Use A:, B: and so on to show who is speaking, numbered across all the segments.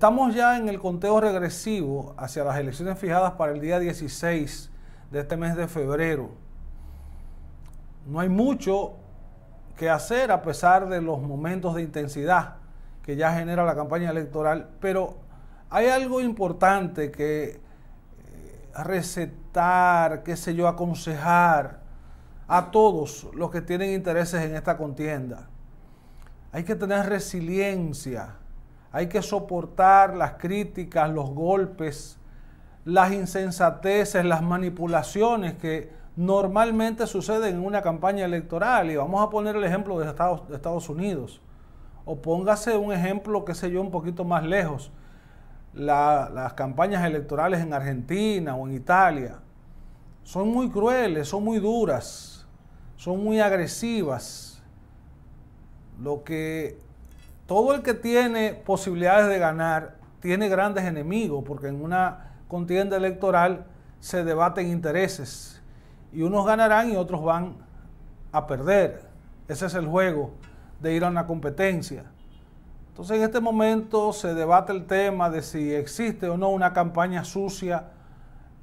A: Estamos ya en el conteo regresivo hacia las elecciones fijadas para el día 16 de este mes de febrero. No hay mucho que hacer a pesar de los momentos de intensidad que ya genera la campaña electoral, pero hay algo importante que eh, recetar, qué sé yo, aconsejar a todos los que tienen intereses en esta contienda. Hay que tener resiliencia hay que soportar las críticas, los golpes, las insensateces, las manipulaciones que normalmente suceden en una campaña electoral. Y vamos a poner el ejemplo de Estados, Unidos. O póngase un ejemplo, qué sé yo, un poquito más lejos. las campañas electorales en Argentina o en Italia son muy crueles, son muy duras, son muy agresivas. Lo que todo el que tiene posibilidades de ganar tiene grandes enemigos, porque en una contienda electoral se debaten intereses y unos ganarán y otros van a perder. Ese es el juego de ir a una competencia. Entonces en este momento se debate el tema de si existe o no una campaña sucia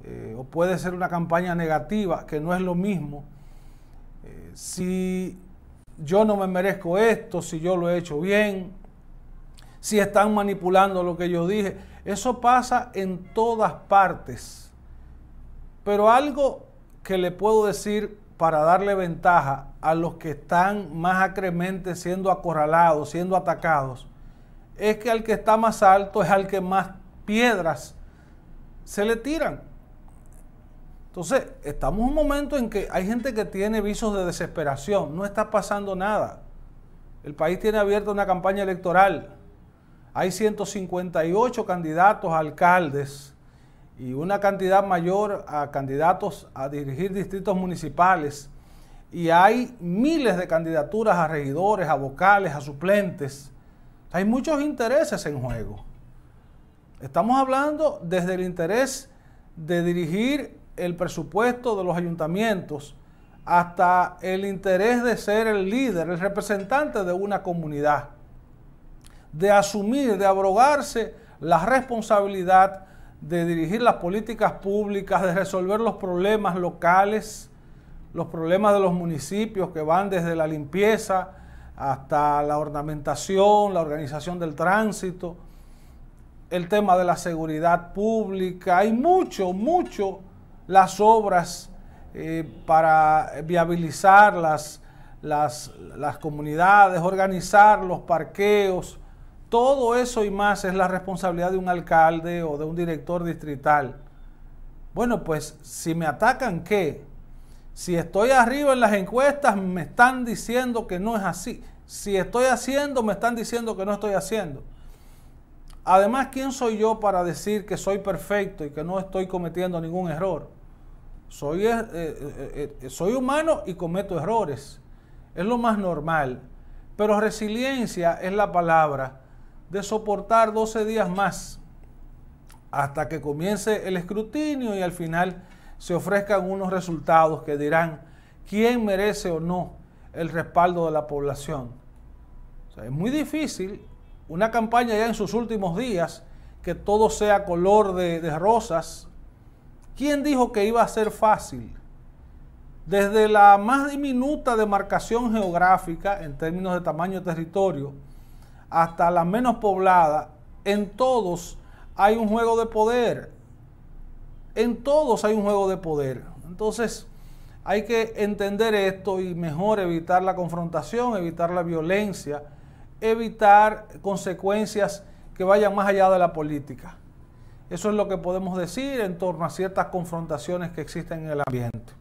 A: eh, o puede ser una campaña negativa, que no es lo mismo. Eh, si yo no me merezco esto, si yo lo he hecho bien, si están manipulando lo que yo dije. Eso pasa en todas partes. Pero algo que le puedo decir para darle ventaja a los que están más acremente siendo acorralados, siendo atacados, es que al que está más alto es al que más piedras se le tiran. Entonces, estamos en un momento en que hay gente que tiene visos de desesperación, no está pasando nada. El país tiene abierta una campaña electoral. Hay 158 candidatos a alcaldes y una cantidad mayor a candidatos a dirigir distritos municipales. Y hay miles de candidaturas a regidores, a vocales, a suplentes. Hay muchos intereses en juego. Estamos hablando desde el interés de dirigir el presupuesto de los ayuntamientos hasta el interés de ser el líder, el representante de una comunidad de asumir, de abrogarse la responsabilidad de dirigir las políticas públicas, de resolver los problemas locales, los problemas de los municipios que van desde la limpieza hasta la ornamentación, la organización del tránsito, el tema de la seguridad pública. Hay mucho, mucho las obras eh, para viabilizar las, las, las comunidades, organizar los parqueos, todo eso y más es la responsabilidad de un alcalde o de un director distrital. Bueno, pues si me atacan, ¿qué? Si estoy arriba en las encuestas, me están diciendo que no es así. Si estoy haciendo, me están diciendo que no estoy haciendo. Además, ¿quién soy yo para decir que soy perfecto y que no estoy cometiendo ningún error? Soy, eh, eh, eh, soy humano y cometo errores. Es lo más normal. Pero resiliencia es la palabra de soportar 12 días más hasta que comience el escrutinio y al final se ofrezcan unos resultados que dirán quién merece o no el respaldo de la población. es muy difícil una campaña ya en sus últimos días que todo sea color de, de rosas. ¿Quién dijo que iba a ser fácil? Desde la más diminuta demarcación geográfica en términos de tamaño de territorio, hasta la menos poblada, en todos hay un juego de poder. En todos hay un juego de poder. Entonces, hay que entender esto y mejor evitar la confrontación, evitar la violencia, evitar consecuencias que vayan más allá de la política. Eso es lo que podemos decir en torno a ciertas confrontaciones que existen en el ambiente.